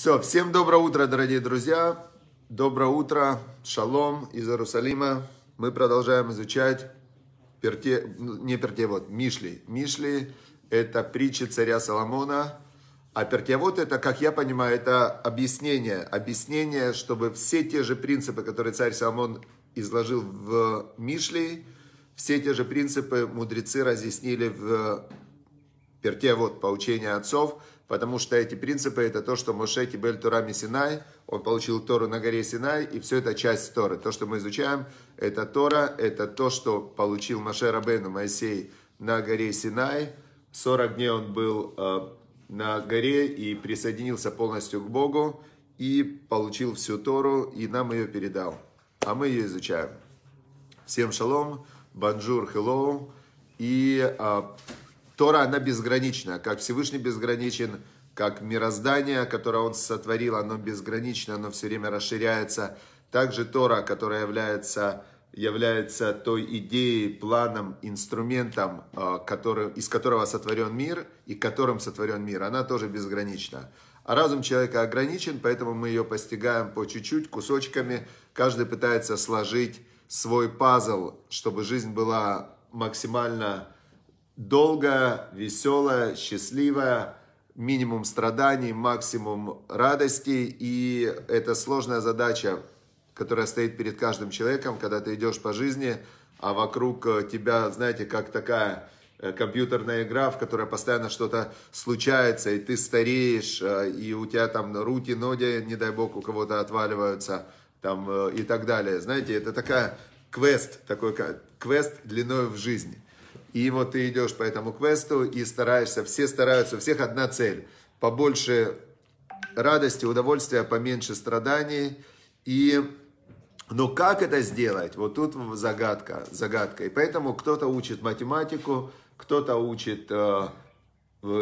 Все, всем доброе утро, дорогие друзья. Доброе утро, шалом из Иерусалима. Мы продолжаем изучать перте, не перте, вот, Мишли. Мишли – это притча царя Соломона, а перте вот это, как я понимаю, это объяснение. Объяснение, чтобы все те же принципы, которые царь Соломон изложил в Мишли, все те же принципы мудрецы разъяснили в перте, вот, поучения отцов – потому что эти принципы это то, что Моше Кибель Турами Синай, он получил Тору на горе Синай, и все это часть Торы. То, что мы изучаем, это Тора, это то, что получил Моше Рабену Моисей на горе Синай. 40 дней он был э, на горе и присоединился полностью к Богу, и получил всю Тору, и нам ее передал. А мы ее изучаем. Всем шалом, банжур, хеллоу, и э, Тора, она безгранична, как Всевышний безграничен, как мироздание, которое он сотворил, оно безгранично, оно все время расширяется. Также Тора, которая является, является той идеей, планом, инструментом, а, который, из которого сотворен мир и которым сотворен мир, она тоже безгранична. А разум человека ограничен, поэтому мы ее постигаем по чуть-чуть, кусочками. Каждый пытается сложить свой пазл, чтобы жизнь была максимально долго, весело, счастливо, минимум страданий, максимум радости. И это сложная задача, которая стоит перед каждым человеком, когда ты идешь по жизни, а вокруг э, тебя, знаете, как такая э, компьютерная игра, в которой постоянно что-то случается, и ты стареешь, э, и у тебя там руки, ноги, не дай бог, у кого-то отваливаются, там и так далее. Знаете, это такая квест, такой квест длиной в жизни – и вот ты идешь по этому квесту и стараешься, все стараются, у всех одна цель. Побольше радости, удовольствия, поменьше страданий. И, но как это сделать? Вот тут загадка, загадка. И поэтому кто-то учит математику, кто-то учит э,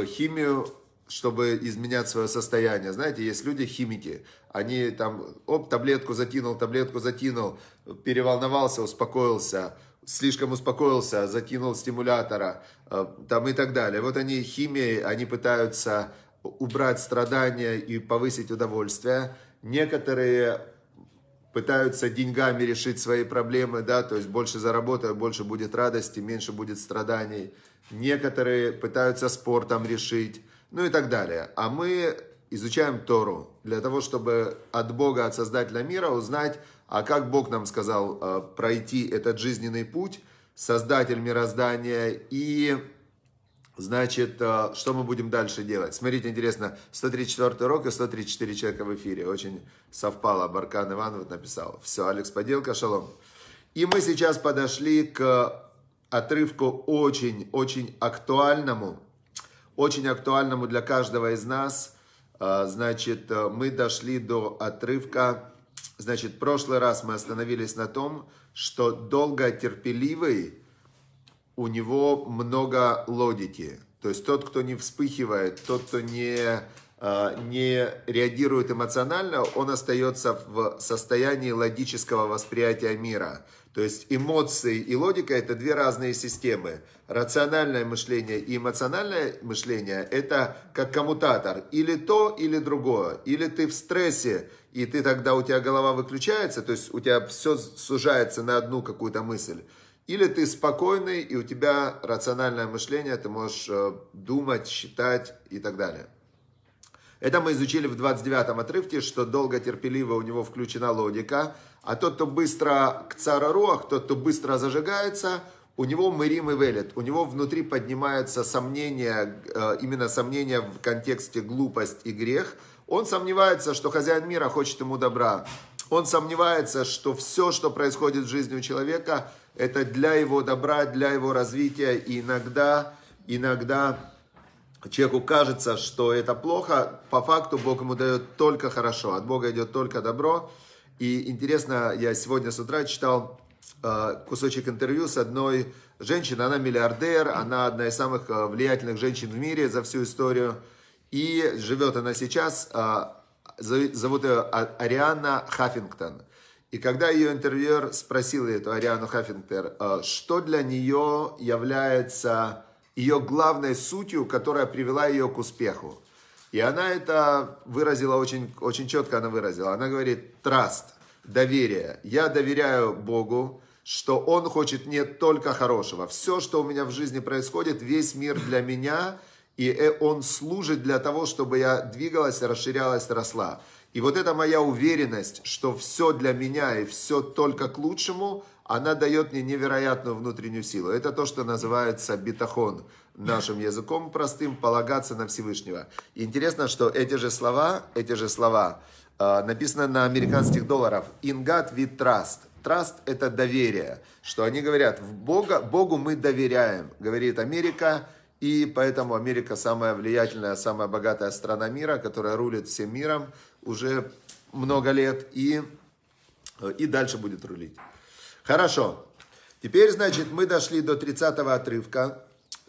химию, чтобы изменять свое состояние. Знаете, есть люди химики, они там, оп, таблетку затянул, таблетку затянул, переволновался, успокоился, слишком успокоился, закинул стимулятора э, там и так далее. Вот они химией, они пытаются убрать страдания и повысить удовольствие. Некоторые пытаются деньгами решить свои проблемы, да, то есть больше заработаю, больше будет радости, меньше будет страданий. Некоторые пытаются спортом решить, ну и так далее. А мы изучаем Тору для того, чтобы от Бога, от Создателя мира узнать, а как Бог нам сказал э, пройти этот жизненный путь, создатель мироздания и Значит, э, что мы будем дальше делать? Смотрите, интересно, 134 урок и 134 человека в эфире. Очень совпало. Баркан Иванов написал. Все, Алекс Поделка, шалом. И мы сейчас подошли к отрывку очень-очень актуальному. Очень актуальному для каждого из нас. Э, значит, мы дошли до отрывка Значит, прошлый раз мы остановились на том, что долго терпеливый, у него много логики. То есть тот, кто не вспыхивает, тот, кто не, а, не реагирует эмоционально, он остается в состоянии логического восприятия мира. То есть эмоции и логика – это две разные системы. Рациональное мышление и эмоциональное мышление – это как коммутатор. Или то, или другое. Или ты в стрессе, и ты тогда, у тебя голова выключается, то есть у тебя все сужается на одну какую-то мысль. Или ты спокойный, и у тебя рациональное мышление, ты можешь э, думать, считать и так далее. Это мы изучили в 29 отрывке, что долго терпеливо у него включена логика, а тот, кто быстро к цараруах, тот, кто быстро зажигается, у него мырим и велет, у него внутри поднимается сомнение, э, именно сомнение в контексте глупость и грех – он сомневается, что хозяин мира хочет ему добра. Он сомневается, что все, что происходит в жизни у человека, это для его добра, для его развития. И иногда, иногда человеку кажется, что это плохо. По факту Бог ему дает только хорошо. От Бога идет только добро. И интересно, я сегодня с утра читал э, кусочек интервью с одной женщиной. Она миллиардер, она одна из самых э, влиятельных женщин в мире за всю историю и живет она сейчас, а, зовут ее а, Ариана Хаффингтон. И когда ее интервьюер спросил эту Ариану Хаффингтон, а, что для нее является ее главной сутью, которая привела ее к успеху. И она это выразила очень, очень четко, она выразила. Она говорит, траст, доверие. Я доверяю Богу, что Он хочет мне только хорошего. Все, что у меня в жизни происходит, весь мир для меня – и э, он служит для того, чтобы я двигалась, расширялась, росла. И вот эта моя уверенность, что все для меня и все только к лучшему, она дает мне невероятную внутреннюю силу. Это то, что называется битахон нашим языком простым, полагаться на Всевышнего. И интересно, что эти же слова, эти же слова э, написаны на американских долларах. In God we trust. Trust – это доверие. Что они говорят, в Бога, Богу мы доверяем, говорит Америка, и поэтому Америка самая влиятельная, самая богатая страна мира, которая рулит всем миром уже много лет и, и дальше будет рулить. Хорошо. Теперь, значит, мы дошли до 30 отрывка.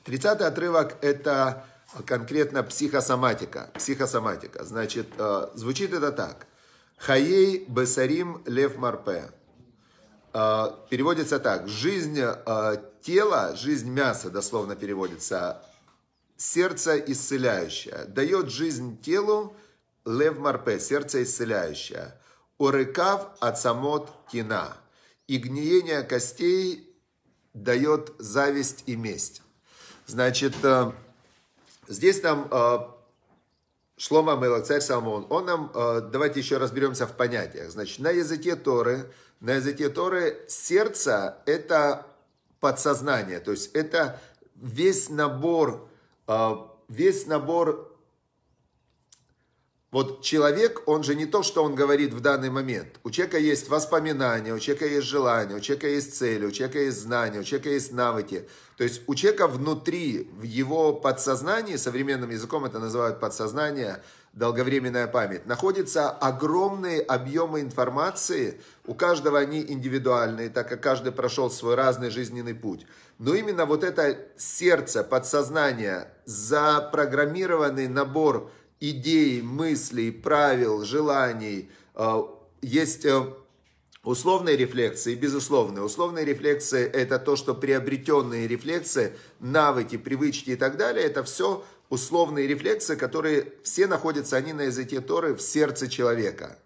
30 отрывок – это конкретно психосоматика. Психосоматика. Значит, э, звучит это так. Хаей Бесарим Лев Марпе. Э, переводится так. Жизнь э, тела, жизнь мяса, дословно переводится, сердце исцеляющее. Дает жизнь телу лев марпе, сердце исцеляющее. Орыкав от самот кина. И гниение костей дает зависть и месть. Значит, э, здесь нам э, Шлома Мела, царь Соломон, он нам, э, давайте еще разберемся в понятиях. Значит, на языке Торы, на языке Торы сердце – это подсознания. То есть это весь набор, а, весь набор, вот человек, он же не то, что он говорит в данный момент. У человека есть воспоминания, у человека есть желания, у человека есть цели, у человека есть знания, у человека есть навыки. То есть у человека внутри, в его подсознании, современным языком это называют подсознание – долговременная память, находятся огромные объемы информации, у каждого они индивидуальные, так как каждый прошел свой разный жизненный путь. Но именно вот это сердце, подсознание, запрограммированный набор идей, мыслей, правил, желаний, э, есть э, Условные рефлексы и безусловные. Условные рефлексы – это то, что приобретенные рефлексы, навыки, привычки и так далее – это все условные рефлексы, которые все находятся, они на языке Торы, в сердце человека.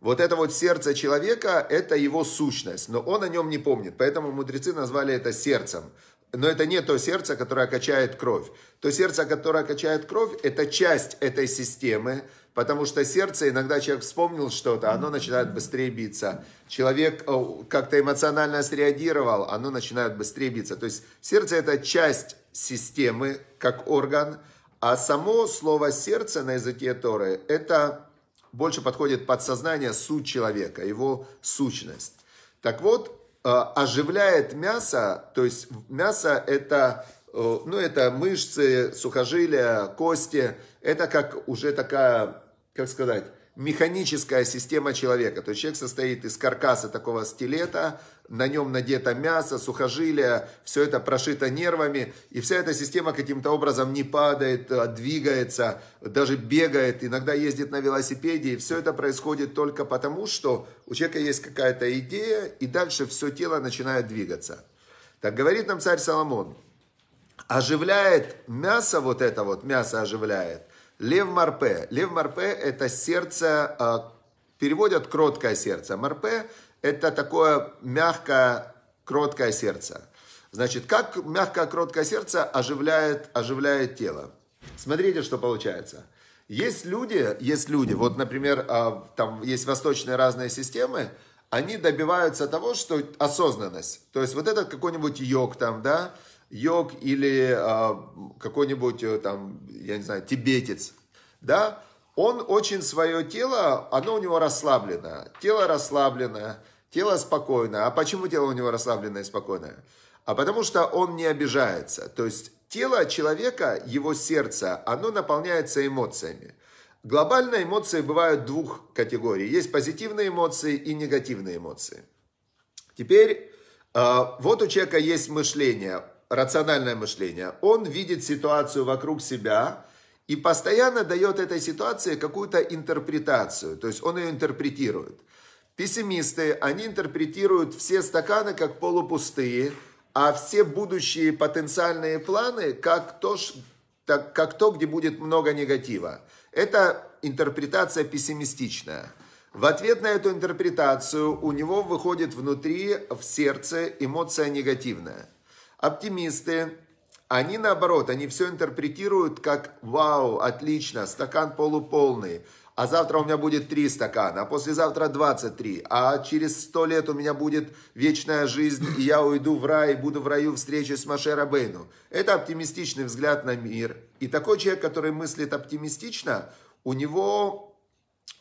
Вот это вот сердце человека, это его сущность, но он о нем не помнит, поэтому мудрецы назвали это сердцем. Но это не то сердце, которое качает кровь. То сердце, которое качает кровь, это часть этой системы, Потому что сердце, иногда человек вспомнил что-то, оно начинает быстрее биться. Человек э, как-то эмоционально среагировал, оно начинает быстрее биться. То есть сердце это часть системы, как орган, а само слово сердце на языке Торы это больше подходит под сознание, суть человека, его сущность. Так вот, э, оживляет мясо, то есть мясо это, э, ну, это мышцы, сухожилия, кости, это как уже такая, как сказать, механическая система человека. То есть человек состоит из каркаса такого стилета, на нем надето мясо, сухожилия, все это прошито нервами, и вся эта система каким-то образом не падает, а двигается, даже бегает, иногда ездит на велосипеде, и все это происходит только потому, что у человека есть какая-то идея, и дальше все тело начинает двигаться. Так говорит нам царь Соломон, оживляет мясо, вот это вот мясо оживляет, лев марпе. Лев марпе – это сердце, э, переводят кроткое сердце. Марпе – это такое мягкое, кроткое сердце. Значит, как мягкое, кроткое сердце оживляет, оживляет тело. Смотрите, что получается. Есть люди, есть люди, вот, например, э, там есть восточные разные системы, они добиваются того, что осознанность, то есть вот этот какой-нибудь йог там, да, йог или а, э, какой-нибудь там, я не знаю, тибетец, да, он очень свое тело, оно у него расслаблено, тело расслаблено, тело спокойно. А почему тело у него расслабленное и спокойное? А потому что он не обижается. То есть тело человека, его сердце, оно наполняется эмоциями. Глобально эмоции бывают двух категорий. Есть позитивные эмоции и негативные эмоции. Теперь а, вот у человека есть мышление рациональное мышление. Он видит ситуацию вокруг себя и постоянно дает этой ситуации какую-то интерпретацию. То есть он ее интерпретирует. Пессимисты, они интерпретируют все стаканы как полупустые, а все будущие потенциальные планы как то, так, как то, где будет много негатива. Это интерпретация пессимистичная. В ответ на эту интерпретацию у него выходит внутри, в сердце, эмоция негативная – Оптимисты, они наоборот, они все интерпретируют как «Вау, отлично, стакан полуполный, а завтра у меня будет три стакана, а послезавтра 23, а через сто лет у меня будет вечная жизнь, и я уйду в рай, буду в раю встречи с Маше Рабейну». Это оптимистичный взгляд на мир. И такой человек, который мыслит оптимистично, у него,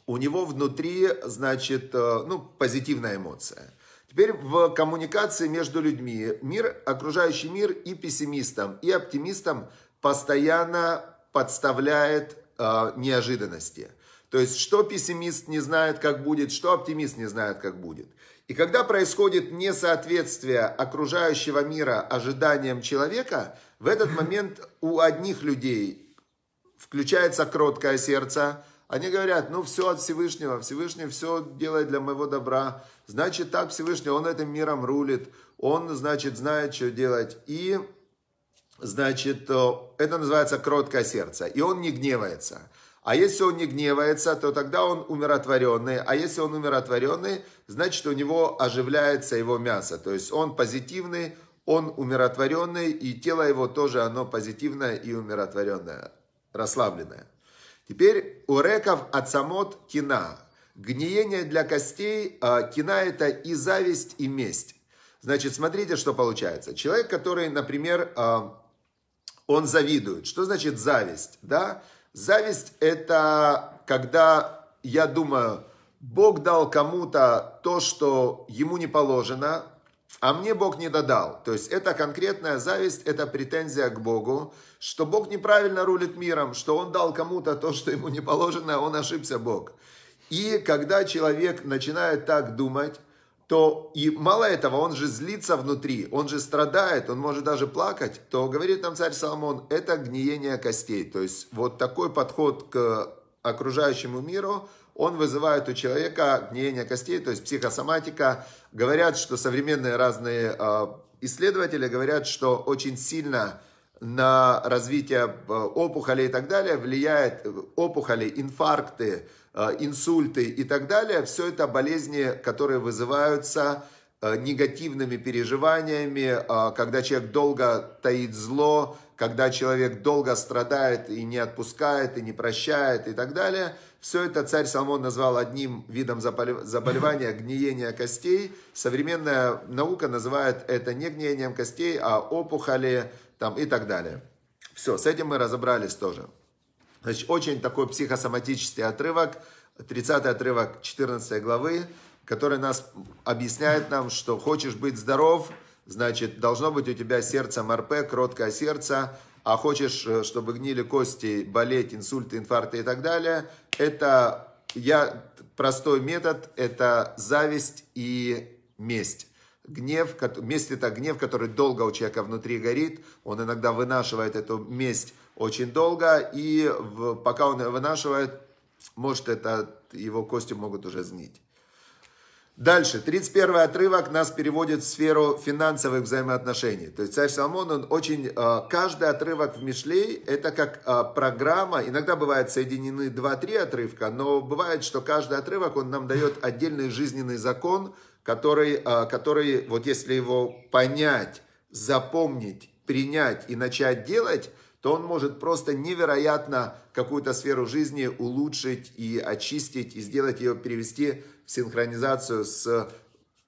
у него внутри, значит, э, ну, позитивная эмоция – Теперь в коммуникации между людьми, мир, окружающий мир и пессимистом и оптимистом постоянно подставляет э, неожиданности. То есть, что пессимист не знает, как будет, что оптимист не знает, как будет. И когда происходит несоответствие окружающего мира ожиданиям человека, в этот момент у одних людей включается кроткое сердце, они говорят, ну все от Всевышнего, Всевышний все делает для моего добра. Значит, так Всевышний, он этим миром рулит, он, значит, знает, что делать. И, значит, э, это называется кроткое сердце, и он не гневается. А если он не гневается, то тогда он умиротворенный. А если он умиротворенный, значит, у него оживляется его мясо. То есть он позитивный, он умиротворенный, и тело его тоже, оно позитивное и умиротворенное, расслабленное. Теперь уреков от самот кина. Гниение для костей, а, кина это и зависть, и месть. Значит, смотрите, что получается. Человек, который, например, а, он завидует. Что значит зависть? Да? Зависть это когда я думаю, Бог дал кому-то то, что ему не положено, а мне Бог не додал. То есть это конкретная зависть, это претензия к Богу, что Бог неправильно рулит миром, что Он дал кому-то то, что ему не положено, а он ошибся Бог. И когда человек начинает так думать, то и мало этого, он же злится внутри, он же страдает, он может даже плакать, то говорит нам царь Соломон, это гниение костей. То есть вот такой подход к окружающему миру, он вызывает у человека гниение костей, то есть психосоматика. Говорят, что современные разные э, исследователи говорят, что очень сильно на развитие э, опухолей и так далее влияет э, опухоли, инфаркты, инсульты и так далее. Все это болезни, которые вызываются Э, негативными переживаниями, э, когда человек долго таит зло, когда человек долго страдает и не отпускает, и не прощает и так далее. Все это царь Соломон назвал одним видом заболевания гниение костей. Современная наука называет это не гниением костей, а опухоли там, и так далее. Все, с этим мы разобрались тоже. Значит, очень такой психосоматический отрывок, 30 отрывок 14 главы который нас объясняет нам, что хочешь быть здоров, значит, должно быть у тебя сердце МРП, кроткое сердце, а хочешь, э, чтобы гнили кости, болеть, инсульты, инфаркты и так далее, это я, простой метод, это зависть и месть. Гнев, месть это гнев, который долго у человека внутри горит, он иногда вынашивает эту месть очень долго, и пока он ее вынашивает, может это, его кости могут уже сгнить. Дальше, 31 отрывок нас переводит в сферу финансовых взаимоотношений. То есть царь Соломон, он очень, э, каждый отрывок в Мишле это как э, программа, иногда бывают соединены 2-3 отрывка, но бывает, что каждый отрывок, он нам дает отдельный жизненный закон, который, э, который вот если его понять, запомнить, принять и начать делать – то он может просто невероятно какую-то сферу жизни улучшить и очистить, и сделать ее, перевести в синхронизацию с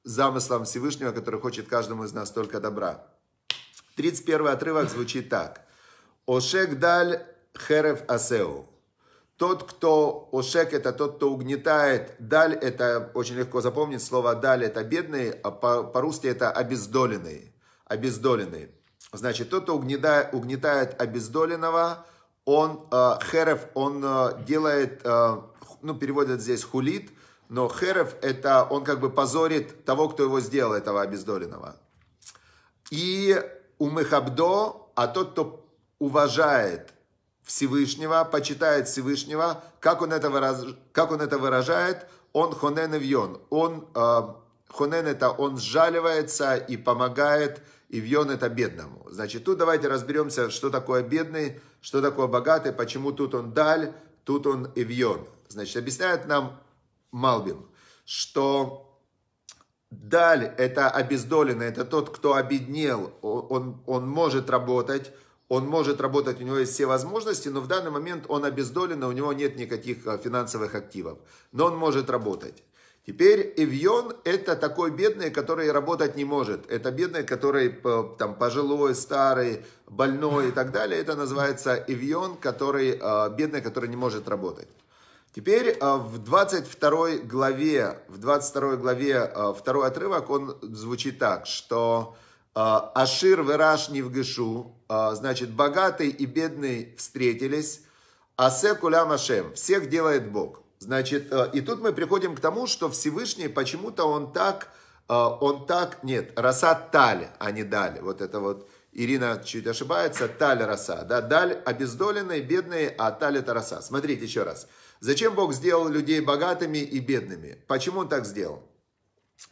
замыслом Всевышнего, который хочет каждому из нас только добра. 31 отрывок звучит так. «Ошек даль херев асеу». Тот, кто ошек, это тот, кто угнетает. Даль, это очень легко запомнить, слово даль, это бедный, а по- по-русски это обездоленный. Обездоленный. Значит, тот, кто угнетает, угнетает обездоленного, он э, херев, он э, делает, э, ну, переводят здесь хулит, но херев это он как бы позорит того, кто его сделал, этого обездоленного. И умыхабдо, а тот, кто уважает Всевышнего, почитает Всевышнего, как он это, выраз, как он это выражает, он хонен Он, э, хонен это он сжаливается и помогает Ивьон это бедному. Значит, тут давайте разберемся, что такое бедный, что такое богатый, почему тут он даль, тут он Ивьон. Значит, объясняет нам Малбин, что даль – это обездоленный, это тот, кто обеднел, он, он может работать, он может работать, у него есть все возможности, но в данный момент он обездолен, у него нет никаких э, финансовых активов, но он может работать. Теперь Эвьон – это такой бедный, который работать не может. Это бедный, который э, там пожилой, старый, больной и так далее. Это называется Эвьон, который, э, бедный, который не может работать. Теперь э, в 22 главе, в 22 главе второй отрывок, он звучит так, что Ашир вераш не вгышу, значит, богатый и бедный встретились, а се Ашем, всех делает Бог. Значит, э, и тут мы приходим к тому, что Всевышний почему-то он так, э, он так, нет, роса таль, а не даль. Вот это вот Ирина чуть ошибается, таль роса, да, даль обездоленные, бедные, а таль это роса. Смотрите еще раз. Зачем Бог сделал людей богатыми и бедными? Почему он так сделал?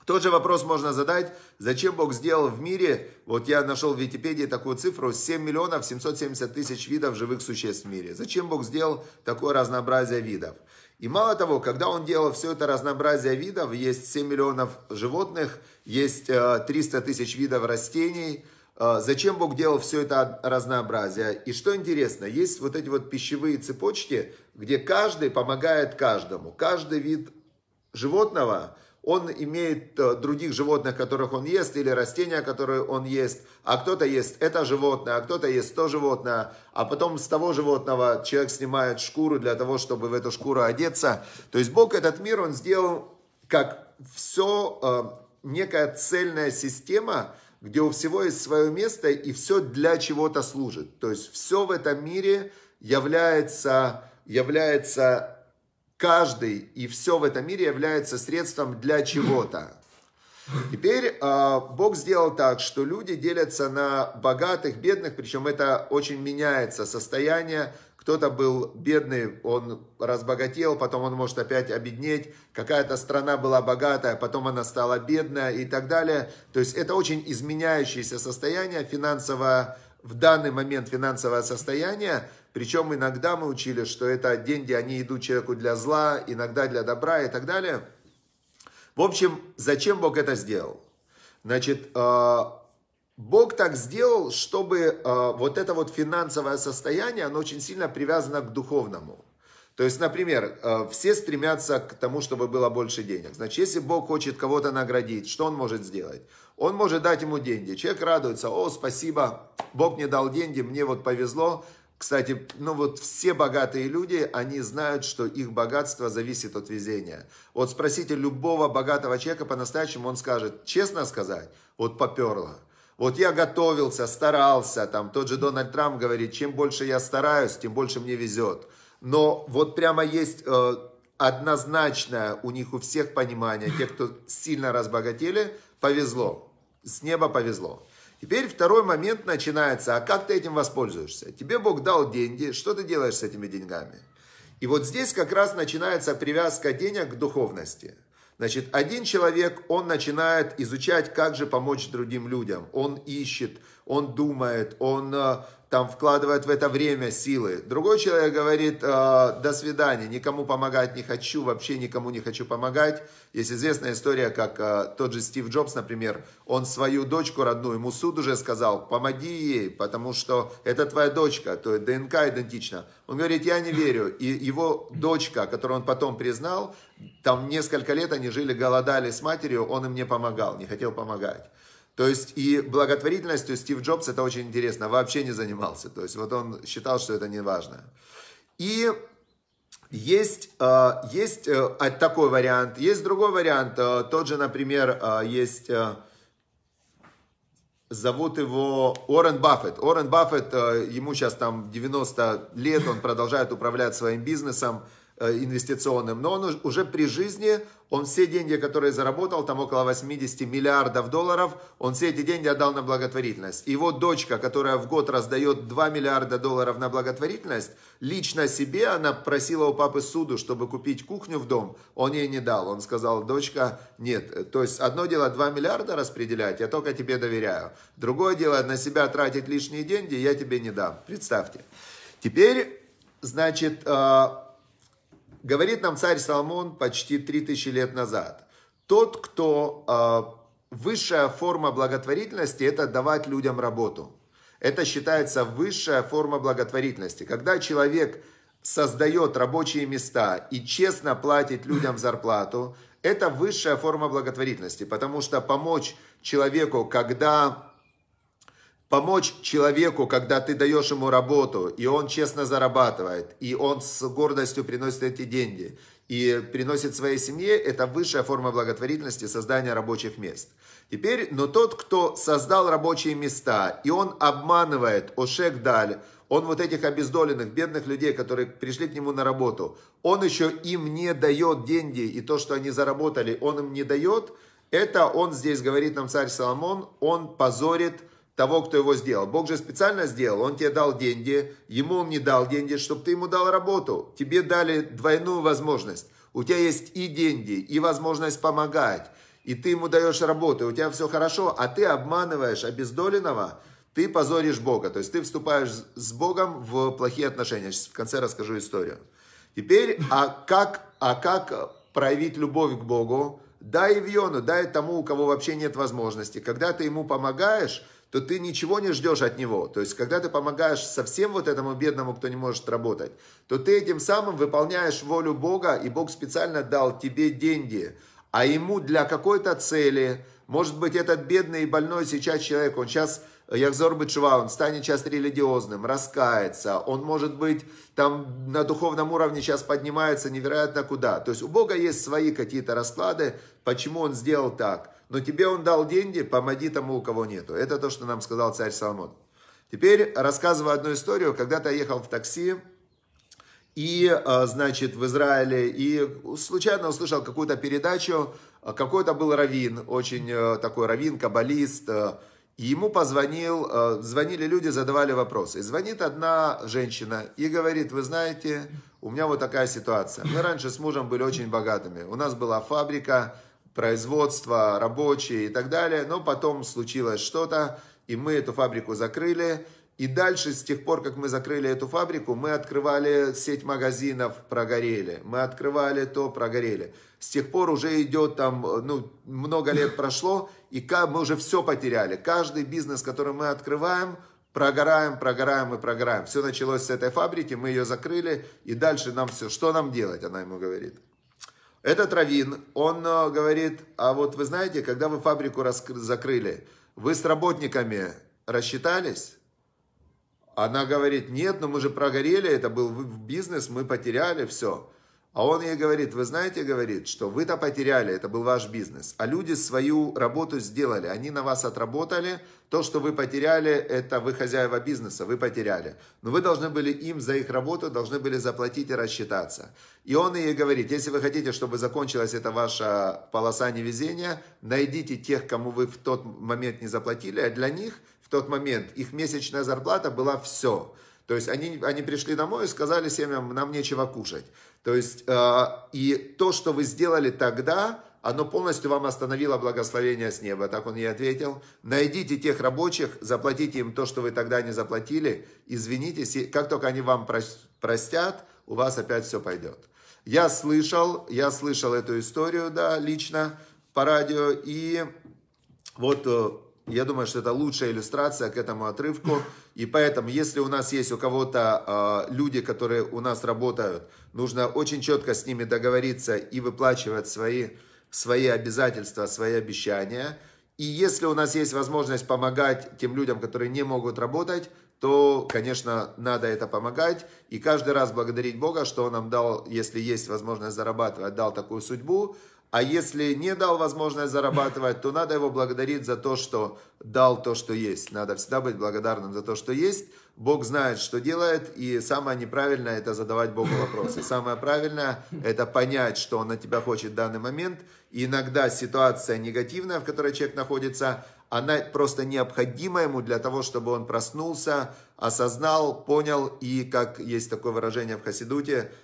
Тот же вопрос можно задать, зачем Бог сделал в мире, вот я нашел в Википедии такую цифру, 7 миллионов 770 тысяч видов живых существ в мире. Зачем Бог сделал такое разнообразие видов? И мало того, когда он делал все это разнообразие видов, есть 7 миллионов животных, есть 300 э, тысяч видов растений, э, зачем Бог делал все это разнообразие? И что интересно, есть вот эти вот пищевые цепочки, где каждый помогает каждому. Каждый вид животного – он имеет э, других животных, которых он ест, или растения, которые он ест, а кто-то ест это животное, а кто-то ест то животное, а потом с того животного человек снимает шкуру для того, чтобы в эту шкуру одеться. То есть Бог этот мир, он сделал как все э, некая цельная система, где у всего есть свое место и все для чего-то служит. То есть все в этом мире является, является каждый и все в этом мире является средством для чего-то. Теперь а, Бог сделал так, что люди делятся на богатых, бедных, причем это очень меняется состояние. Кто-то был бедный, он разбогател, потом он может опять обеднеть. Какая-то страна была богатая, потом она стала бедная и так далее. То есть это очень изменяющееся состояние финансовое, в данный момент финансовое состояние, причем иногда мы учили, что это деньги, они идут человеку для зла, иногда для добра и так далее. В общем, зачем Бог это сделал? Значит, э, Бог так сделал, чтобы э, вот это вот финансовое состояние, оно очень сильно привязано к духовному. То есть, например, э, все стремятся к тому, чтобы было больше денег. Значит, если Бог хочет кого-то наградить, что он может сделать? Он может дать ему деньги. Человек радуется, о, спасибо, Бог мне дал деньги, мне вот повезло, кстати, ну вот все богатые люди, они знают, что их богатство зависит от везения. Вот спросите любого богатого человека по-настоящему, он скажет, честно сказать, вот поперло. Вот я готовился, старался, там тот же Дональд Трамп говорит, чем больше я стараюсь, тем больше мне везет. Но вот прямо есть э, однозначное у них у всех понимание, те, кто сильно разбогатели, повезло, с неба повезло. Теперь второй момент начинается, а как ты этим воспользуешься? Тебе Бог дал деньги, что ты делаешь с этими деньгами? И вот здесь как раз начинается привязка денег к духовности. Значит, один человек, он начинает изучать, как же помочь другим людям. Он ищет, он думает, он э, там вкладывает в это время силы. Другой человек говорит, «А, до свидания, никому помогать не хочу, вообще никому не хочу помогать. Есть известная история, как а, тот же Стив Джобс, например, он свою дочку родную, ему суд уже сказал, помоги ей, потому что это твоя дочка, то есть ДНК идентична. Он говорит, я не верю. И его дочка, которую он потом признал, там несколько лет они жили, голодали с матерью, он им не помогал, не хотел помогать. То есть и благотворительностью Стив Джобс это очень интересно, вообще не занимался. То есть вот он считал, что это не важно. И есть, э, есть э, а, такой вариант, есть другой вариант. Э, тот же, например, есть, зовут его Орен Баффет. Орен Баффет, ему сейчас там 90 лет, он продолжает управлять своим бизнесом. Э, инвестиционным, но он уже при жизни, он все деньги, которые заработал, там около 80 миллиардов долларов, он все эти деньги отдал на благотворительность. Его дочка, которая в год раздает 2 миллиарда долларов на благотворительность, лично себе она просила у папы суду, чтобы купить кухню в дом, он ей не дал. Он сказал, дочка, нет. Э, то есть одно дело 2 миллиарда распределять, я только тебе доверяю. Другое дело на себя тратить лишние деньги, я тебе не дам. Представьте. Теперь, значит, э, Говорит нам царь Соломон почти 3000 лет назад. Тот, кто... А, высшая форма благотворительности – это давать людям работу. Это считается высшая форма благотворительности. Когда человек создает рабочие места и честно платит людям зарплату, это высшая форма благотворительности, потому что помочь человеку, когда Помочь человеку, когда ты даешь ему работу, и он честно зарабатывает, и он с гордостью приносит эти деньги, и приносит своей семье, это высшая форма благотворительности, создания рабочих мест. Теперь, но тот, кто создал рабочие места, и он обманывает Ошек Даль, он вот этих обездоленных, бедных людей, которые пришли к нему на работу, он еще им не дает деньги, и то, что они заработали, он им не дает, это он здесь говорит нам царь Соломон, он позорит того, кто его сделал. Бог же специально сделал, он тебе дал деньги, ему он не дал деньги, чтобы ты ему дал работу. Тебе дали двойную возможность. У тебя есть и деньги, и возможность помогать, и ты ему даешь работу, у тебя все хорошо, а ты обманываешь обездоленного, ты позоришь Бога. То есть ты вступаешь с Богом в плохие отношения. Сейчас в конце расскажу историю. Теперь, а как, а как проявить любовь к Богу? Дай Вьону, дай тому, у кого вообще нет возможности. Когда ты ему помогаешь, то ты ничего не ждешь от него. То есть, когда ты помогаешь совсем вот этому бедному, кто не может работать, то ты этим самым выполняешь волю Бога, и Бог специально дал тебе деньги, а ему для какой-то цели, может быть, этот бедный и больной сейчас человек, он сейчас бы э, Бычува, он станет сейчас религиозным, раскается, он, может быть, там на духовном уровне сейчас поднимается невероятно куда. То есть у Бога есть свои какие-то расклады, почему он сделал так но тебе он дал деньги, помоги тому, у кого нету. Это то, что нам сказал царь Соломон. Теперь рассказываю одну историю. Когда-то ехал в такси, и, а, значит, в Израиле, и случайно услышал какую-то передачу, какой-то был раввин, очень а, такой раввин, каббалист, а, и ему позвонил, звонили люди, задавали вопросы. И звонит одна женщина и говорит, вы знаете, у меня вот такая ситуация. Мы раньше с мужем были очень богатыми. У нас была фабрика, производство, рабочие и так далее. Но потом случилось что-то, и мы эту фабрику закрыли. И дальше, с тех пор, как мы закрыли эту фабрику, мы открывали сеть магазинов, прогорели. Мы открывали то, прогорели. С тех пор уже идет там, ну, много лет прошло, и мы уже все потеряли. Каждый бизнес, который мы открываем, прогораем, прогораем и прогораем. Все началось с этой фабрики, мы ее закрыли, и дальше нам все. Что нам делать, она ему говорит. Этот Равин, он э, говорит, а вот вы знаете, когда вы фабрику закрыли, вы с работниками рассчитались? Она говорит, нет, но мы же прогорели, это был бизнес, мы потеряли все. А он ей говорит, вы знаете, говорит, что вы-то потеряли, это был ваш бизнес, а люди свою работу сделали, они на вас отработали, то, что вы потеряли, это вы хозяева бизнеса, вы потеряли. Но вы должны были им за их работу, должны были заплатить и рассчитаться. И он ей говорит, если вы хотите, чтобы закончилась эта ваша полоса невезения, найдите тех, кому вы в тот момент не заплатили, а для них в тот момент их месячная зарплата была все – то есть они, они пришли домой и сказали семьям, нам нечего кушать. То есть э, и то, что вы сделали тогда, оно полностью вам остановило благословение с неба. Так он ей ответил. Найдите тех рабочих, заплатите им то, что вы тогда не заплатили, извинитесь, и как только они вам простят, у вас опять все пойдет. Я слышал, я слышал эту историю, да, лично по радио, и вот э, я думаю, что это лучшая иллюстрация к этому отрывку, и поэтому, если у нас есть у кого-то э, люди, которые у нас работают, нужно очень четко с ними договориться и выплачивать свои, свои обязательства, свои обещания. И если у нас есть возможность помогать тем людям, которые не могут работать, то, конечно, надо это помогать. И каждый раз благодарить Бога, что Он нам дал, если есть возможность зарабатывать, дал такую судьбу. А если не дал возможность зарабатывать, то надо его благодарить за то, что дал то, что есть. Надо всегда быть благодарным за то, что есть. Бог знает, что делает, и самое неправильное – это задавать Богу вопросы. Самое правильное – это понять, что Он от тебя хочет в данный момент. И иногда ситуация негативная, в которой человек находится, она просто необходима ему для того, чтобы он проснулся, осознал, понял, и, как есть такое выражение в Хасидуте –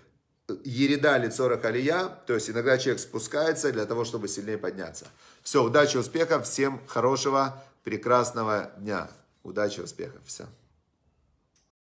Ереда лицорах алия, то есть иногда человек спускается для того, чтобы сильнее подняться. Все, удачи, успехов, всем хорошего, прекрасного дня. Удачи, успехов, все.